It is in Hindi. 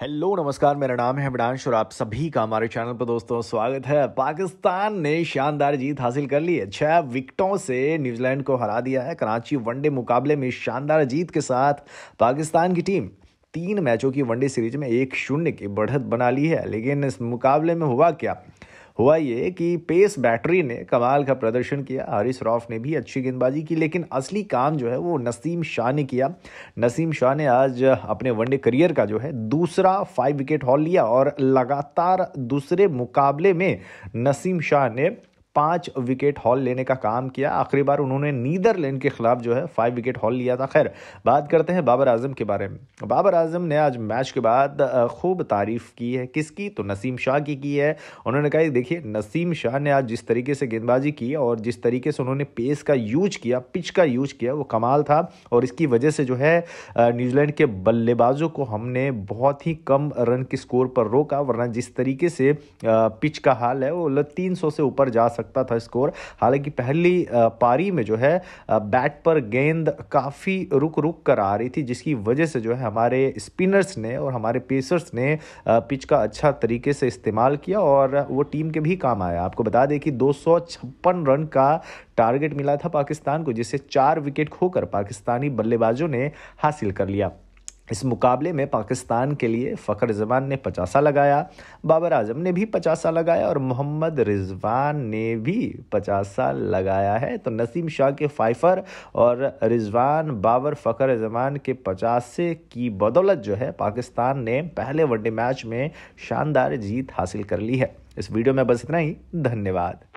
हेलो नमस्कार मेरा नाम है विडांश और आप सभी का हमारे चैनल पर दोस्तों स्वागत है पाकिस्तान ने शानदार जीत हासिल कर ली है छह विकेटों से न्यूजीलैंड को हरा दिया है कराची वनडे मुकाबले में शानदार जीत के साथ पाकिस्तान की टीम तीन मैचों की वनडे सीरीज में एक शून्य की बढ़त बना ली है लेकिन इस मुकाबले में हुआ क्या हुआ ये कि पेस बैटरी ने कमाल का प्रदर्शन किया हरीश रॉफ ने भी अच्छी गेंदबाजी की लेकिन असली काम जो है वो नसीम शाह ने किया नसीम शाह ने आज अपने वनडे करियर का जो है दूसरा फाइव विकेट हॉल लिया और लगातार दूसरे मुकाबले में नसीम शाह ने पाँच विकेट हॉल लेने का काम किया आखिरी बार उन्होंने नीदरलैंड के खिलाफ जो है फाइव विकेट हॉल लिया था खैर बात करते हैं बाबर आजम के बारे में बाबर आजम ने आज मैच के बाद खूब तारीफ की है किसकी तो नसीम शाह की की है उन्होंने कहा देखिए नसीम शाह ने आज जिस तरीके से गेंदबाजी की और जिस तरीके से उन्होंने पेस का यूज किया पिच का यूज किया वो कमाल था और इसकी वजह से जो है न्यूजीलैंड के बल्लेबाजों को हमने बहुत ही कम रन के स्कोर पर रोका वरना जिस तरीके से पिच का हाल है वो तीन से ऊपर जा सकता सकता था स्कोर हालांकि पहली पारी में जो है बैट पर गेंद काफ़ी रुक रुक कर आ रही थी जिसकी वजह से जो है हमारे स्पिनर्स ने और हमारे पेसर्स ने पिच का अच्छा तरीके से इस्तेमाल किया और वो टीम के भी काम आया आपको बता दें कि दो रन का टारगेट मिला था पाकिस्तान को जिसे चार विकेट खोकर पाकिस्तानी बल्लेबाजों ने हासिल कर लिया इस मुकाबले में पाकिस्तान के लिए फ़खर जमान ने पचासा लगाया बाबर आजम ने भी पचासा लगाया और मोहम्मद रिजवान ने भी पचासा लगाया है तो नसीम शाह के फाइफर और रिजवान बाबर फ़खर जमान के पचासे की बदौलत जो है पाकिस्तान ने पहले वनडे मैच में शानदार जीत हासिल कर ली है इस वीडियो में बस इतना ही धन्यवाद